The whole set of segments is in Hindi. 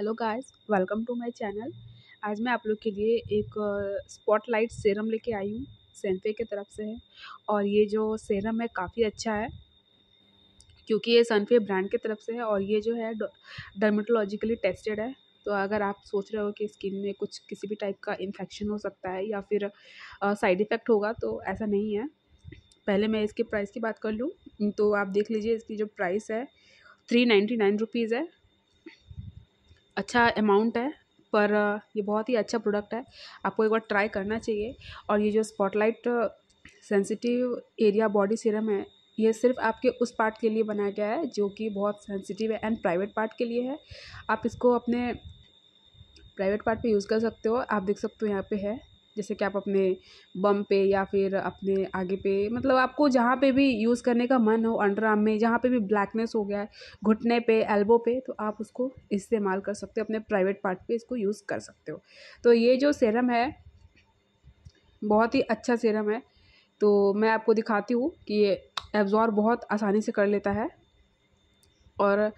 hello guys welcome to my channel आज मैं आप लोग के लिए एक स्पॉटलाइट सेरम लेके आई हूँ सेंफे अच्छा के तरफ से है और ये जो सीरम है काफ़ी अच्छा है क्योंकि ये सनफे ब्रांड की तरफ से है और ये जो है डर्मेटोलॉजिकली टेस्टेड है तो अगर आप सोच रहे हो कि स्किन में कुछ किसी भी टाइप का इन्फेक्शन हो सकता है या फिर साइड इफ़ेक्ट होगा तो ऐसा नहीं है पहले मैं इसके प्राइस की बात कर लूँ तो आप देख लीजिए इसकी जो प्राइस है थ्री नाइन्टी नाइन रुपीज़ है अच्छा अमाउंट है पर ये बहुत ही अच्छा प्रोडक्ट है आपको एक बार ट्राई करना चाहिए और ये जो spotlight sensitive area body serum है ये सिर्फ आपके उस पार्ट के लिए बनाया गया है जो कि बहुत सेंसिटिव है एंड प्राइवेट पार्ट के लिए है आप इसको अपने प्राइवेट पार्ट पे यूज़ कर सकते हो आप देख सकते हो यहाँ पे है जैसे कि आप अपने बम पे या फिर अपने आगे पे मतलब आपको जहाँ पे भी यूज़ करने का मन हो अंडर आर्म में जहाँ पे भी ब्लैकनेस हो गया है घुटने पे एल्बो पे तो आप उसको इस्तेमाल कर सकते हो अपने प्राइवेट पार्ट पे इसको यूज़ कर सकते हो तो ये जो सीरम है बहुत ही अच्छा सीरम है तो मैं आपको दिखाती हूँ कि ये एब्ज़ॉर्ब बहुत आसानी से कर लेता है और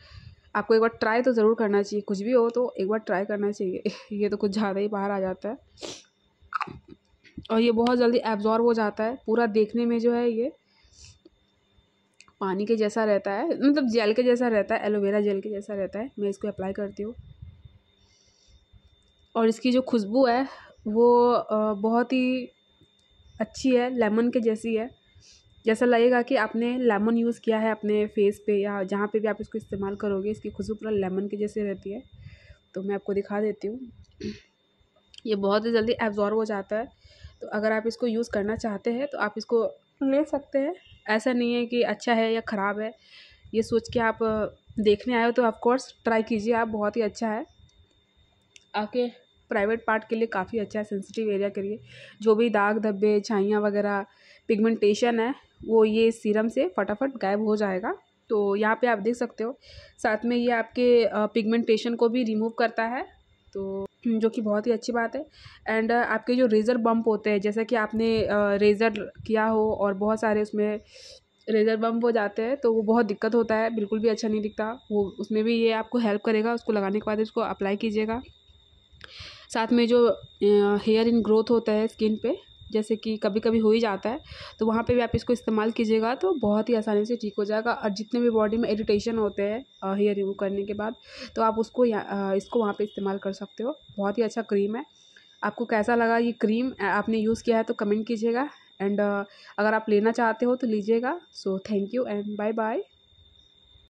आपको एक बार ट्राई तो ज़रूर करना चाहिए कुछ भी हो तो एक बार ट्राई करना चाहिए ये तो कुछ ज़्यादा ही बाहर आ जाता है और ये बहुत जल्दी एब्ज़ॉर्ब हो जाता है पूरा देखने में जो है ये पानी के जैसा रहता है मतलब जेल के जैसा रहता है एलोवेरा जेल के जैसा रहता है मैं इसको अप्लाई करती हूँ और इसकी जो खुशबू है वो बहुत ही अच्छी है लेमन के जैसी है जैसा लगेगा कि आपने लेमन यूज़ किया है अपने फेस पे या जहाँ पे भी आप इसको इस्तेमाल करोगे इसकी खुशबू पूरा लेमन के जैसी रहती है तो मैं आपको दिखा देती हूँ ये बहुत ही जल्दी एब्ज़ॉर्ब हो जाता है तो अगर आप इसको यूज़ करना चाहते हैं तो आप इसको ले सकते हैं ऐसा नहीं है कि अच्छा है या ख़राब है ये सोच के आप देखने आए हो तो ऑफ़कोर्स ट्राई कीजिए आप बहुत ही अच्छा है आके प्राइवेट पार्ट के लिए काफ़ी अच्छा है सेंसिटिव एरिया के लिए जो भी दाग धब्बे छाइयाँ वगैरह पिगमेंटेशन है वो ये सीरम से फटाफट गायब हो जाएगा तो यहाँ पे आप देख सकते हो साथ में ये आपके पिगमेंटेशन को भी रिमूव करता है तो हम्म, जो कि बहुत ही अच्छी बात है एंड आपके जो रेज़र बम्प होते हैं जैसे कि आपने रेज़र किया हो और बहुत सारे उसमें रेज़र बम्प हो जाते हैं तो वो बहुत दिक्कत होता है बिल्कुल भी अच्छा नहीं दिखता वो उसमें भी ये आपको हेल्प करेगा उसको लगाने के बाद उसको अप्लाई कीजिएगा साथ में जो हेयर इन ग्रोथ होता है स्किन पे जैसे कि कभी कभी हो ही जाता है तो वहाँ पे भी आप इसको इस्तेमाल कीजिएगा तो बहुत ही आसानी से ठीक हो जाएगा और जितने भी बॉडी में इरिटेशन होते हैं हेयर रिमूव करने के बाद तो आप उसको या इसको वहाँ पर इस्तेमाल कर सकते हो बहुत ही अच्छा क्रीम है आपको कैसा लगा ये क्रीम आपने यूज़ किया है तो कमेंट कीजिएगा एंड अगर आप लेना चाहते हो तो लीजिएगा so thank you and bye bye